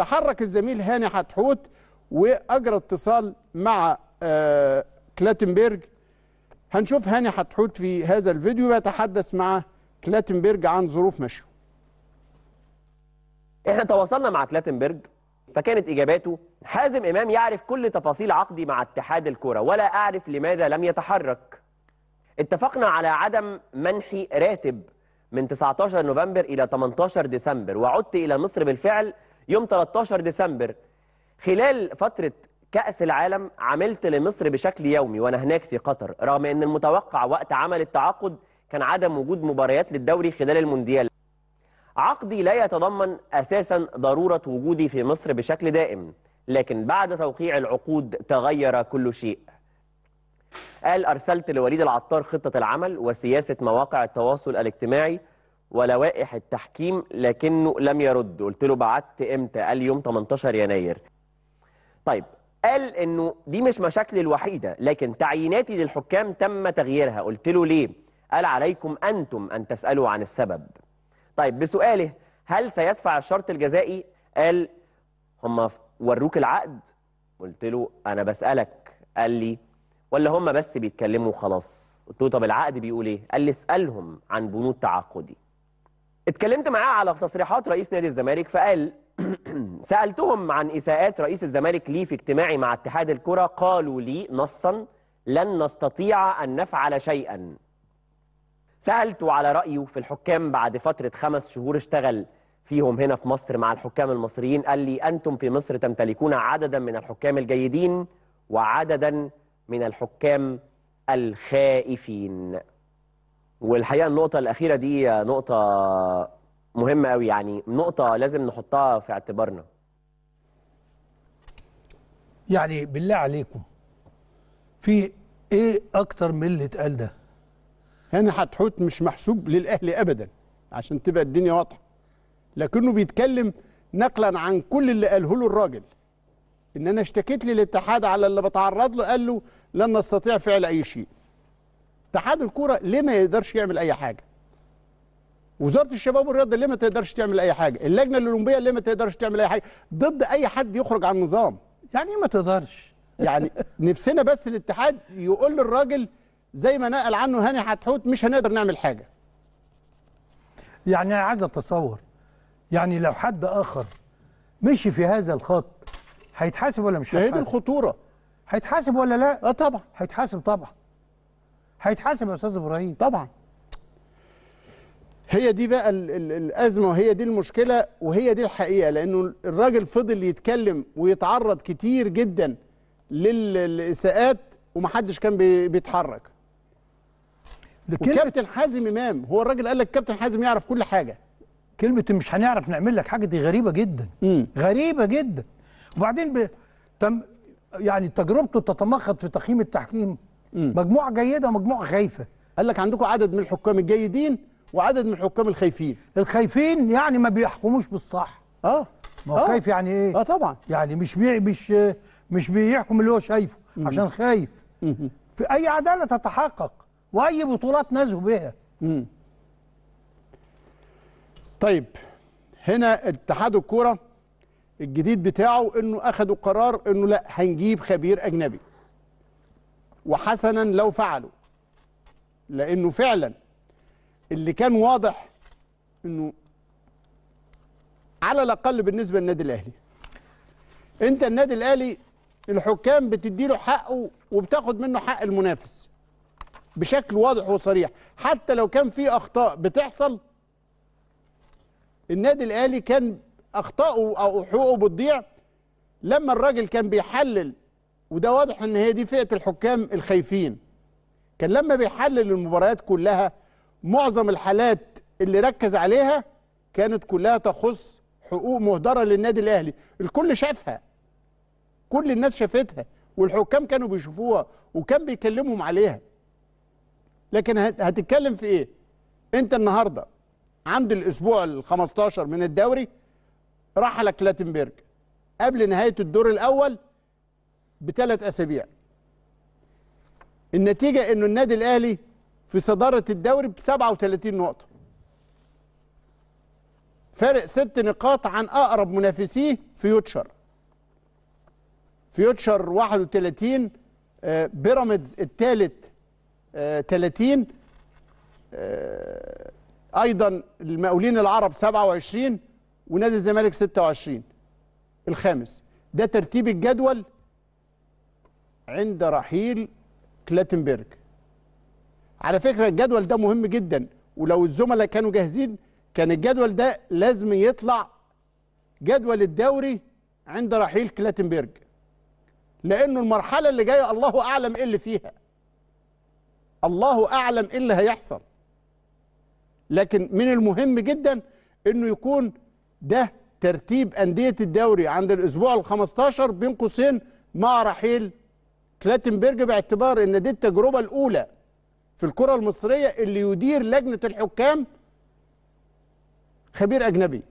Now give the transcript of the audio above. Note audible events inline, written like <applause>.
تحرك الزميل هاني حتحوت واجرى اتصال مع آه، كلاتنبرج هنشوف هاني حتحوت في هذا الفيديو بيتحدث مع كلاتنبرج عن ظروف مشيه احنا تواصلنا مع كلاتنبرج فكانت اجاباته حازم امام يعرف كل تفاصيل عقدي مع اتحاد الكره ولا اعرف لماذا لم يتحرك اتفقنا على عدم منحي راتب من 19 نوفمبر الى 18 ديسمبر وعدت الى مصر بالفعل يوم 13 ديسمبر خلال فترة كأس العالم عملت لمصر بشكل يومي وأنا هناك في قطر رغم أن المتوقع وقت عمل التعاقد كان عدم وجود مباريات للدوري خلال المونديال عقدي لا يتضمن أساسا ضرورة وجودي في مصر بشكل دائم لكن بعد توقيع العقود تغير كل شيء قال أرسلت لوليد العطار خطة العمل وسياسة مواقع التواصل الاجتماعي ولوائح التحكيم لكنه لم يرد قلت له بعت امتى قال يوم 18 يناير طيب قال انه دي مش مشاكلي الوحيده لكن تعييناتي للحكام تم تغييرها قلت له ليه قال عليكم انتم ان تسالوا عن السبب طيب بسؤاله هل سيدفع الشرط الجزائي قال هم وروك العقد قلت له انا بسالك قال لي ولا هم بس بيتكلموا خلاص قلت له طب العقد بيقول ايه قال لي اسالهم عن بنود تعاقدي اتكلمت معاه على تصريحات رئيس نادي الزمالك فقال <clears throat> سالتهم عن اساءات رئيس الزمالك لي في اجتماعي مع اتحاد الكره قالوا لي نصا لن نستطيع ان نفعل شيئا سالته على رايه في الحكام بعد فتره خمس شهور اشتغل فيهم هنا في مصر مع الحكام المصريين قال لي انتم في مصر تمتلكون عددا من الحكام الجيدين وعددا من الحكام الخائفين والحقيقه النقطه الاخيره دي نقطه مهمه قوي يعني نقطه لازم نحطها في اعتبارنا يعني بالله عليكم في ايه اكتر من اللي اتقال ده هنا حتحوت مش محسوب للاهلي ابدا عشان تبقى الدنيا واضحه لكنه بيتكلم نقلا عن كل اللي قاله له الراجل ان انا اشتكيت للاتحاد على اللي بتعرض له قال له لن نستطيع فعل اي شيء اتحاد الكوره ليه ما يقدرش يعمل اي حاجه وزاره الشباب والرياضه ليه ما تقدرش تعمل اي حاجه اللجنه الاولمبيه ليه ما تقدرش تعمل اي حاجه ضد اي حد يخرج عن النظام يعني ما تقدرش <laughs> يعني نفسنا بس الاتحاد يقول للراجل زي ما نقل عنه هاني حتحوت مش هنقدر نعمل حاجه يعني عايز اتصور يعني لو حد اخر مشي في هذا الخط هيتحاسب ولا مش هيتحاسب؟ هي دي الخطوره هيتحاسب ولا لا؟ اه طبعا هيتحاسب طبعا هيتحاسب يا استاذ ابراهيم طبعا هي دي بقى الـ الـ الازمه وهي دي المشكله وهي دي الحقيقه لانه الراجل فضل يتكلم ويتعرض كتير جدا للاساءات ومحدش كان بيتحرك كابتن حازم امام هو الراجل قال لك كابتن حازم يعرف كل حاجه كلمه مش هنعرف نعمل لك حاجه دي غريبه جدا مم. غريبه جدا وبعدين ب... تم يعني تجربته تتمخض في تقييم التحكيم مجموعه جيده ومجموعه خايفه قال لك عندكم عدد من الحكام الجيدين وعدد من الحكام الخايفين الخايفين يعني ما بيحكموش بالصح اه ما هو آه. خايف يعني ايه اه طبعا يعني مش بي مش مش بيحكم اللي هو شايفه مم. عشان خايف مم. في اي عداله تتحقق واي بطولات نزهوا بها مم. طيب هنا اتحاد الكوره الجديد بتاعه انه اخدوا قرار انه لا هنجيب خبير اجنبي وحسنا لو فعلوا لأنه فعلا اللي كان واضح أنه على الأقل بالنسبة للنادي الأهلي أنت النادي الأهلي الحكام بتديله حقه وبتاخد منه حق المنافس بشكل واضح وصريح حتى لو كان في أخطاء بتحصل النادي الأهلي كان اخطاؤه أو حقوقه بتضيع لما الراجل كان بيحلل وده واضح ان هي دي فئه الحكام الخايفين كان لما بيحلل المباريات كلها معظم الحالات اللي ركز عليها كانت كلها تخص حقوق مهدره للنادي الاهلي الكل شافها كل الناس شافتها والحكام كانوا بيشوفوها وكان بيكلمهم عليها لكن هتتكلم في ايه انت النهارده عند الاسبوع ال15 من الدوري رحلك لاتنبرج قبل نهايه الدور الاول بثلاث اسابيع النتيجه انه النادي الاهلي في صداره الدوري ب 37 نقطه فارق ست نقاط عن اقرب منافسيه فيوتشر فيوتشر 31 آه، بيراميدز الثالث 30 آه، آه، ايضا المقاولين العرب 27 ونادي الزمالك 26 الخامس ده ترتيب الجدول عند رحيل كلاتنبرج على فكرة الجدول ده مهم جدا ولو الزملاء كانوا جاهزين كان الجدول ده لازم يطلع جدول الدوري عند رحيل كلاتنبرج لأنه المرحلة اللي جاية الله أعلم إيه اللي فيها الله أعلم إيه اللي هيحصل لكن من المهم جدا انه يكون ده ترتيب انديه الدوري عند الاسبوع ال 15 بين قوسين مع رحيل كلاتنبرج باعتبار ان دي التجربه الاولى في الكره المصريه اللي يدير لجنه الحكام خبير اجنبي